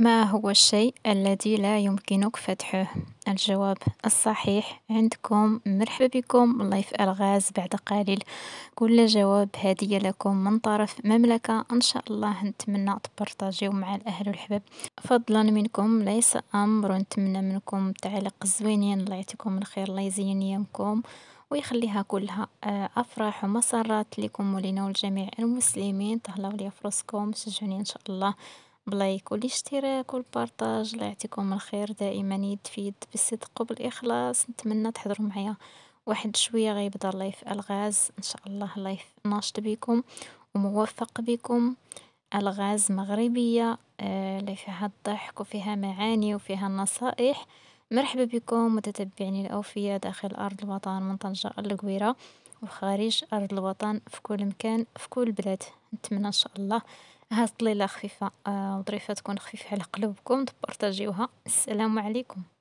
ما هو الشيء الذي لا يمكنك فتحه؟ الجواب الصحيح عندكم مرحبا بكم لايف ألغاز بعد قليل كل جواب هدية لكم من طرف مملكة إن شاء الله نتمنى تبرتاجيو مع الأهل والحباب فضلا منكم ليس أمر نتمنى منكم تعليق زوينين الله يعطيكم الخير الله يزين يومكم ويخليها كلها آه، أفراح ومسرات لكم ولنا ولجميع المسلمين تهلاو لي فرصكم شجوني شجعوني إن شاء الله بلايك والاشتراك والبارتاج الله يعطيكم الخير دائما يد في يد بالصدق وبالإخلاص نتمنى تحضروا معايا واحد شوية غيبدا لايف ألغاز إن شاء الله لايف ناشط بكم وموفق بكم ألغاز مغربية اللي آه، فيها الضحك وفيها معاني وفيها النصائح مرحبا بكم متتبعيني الأوفياء داخل أرض الوطن من طنجة القويرة وخارج أرض الوطن في كل مكان في كل بلاد نتمنى إن شاء الله هاد الليله خفيفة آه، وظريفة تكون خفيفة على قلوبكم، تبارطاجيوها. السلام عليكم.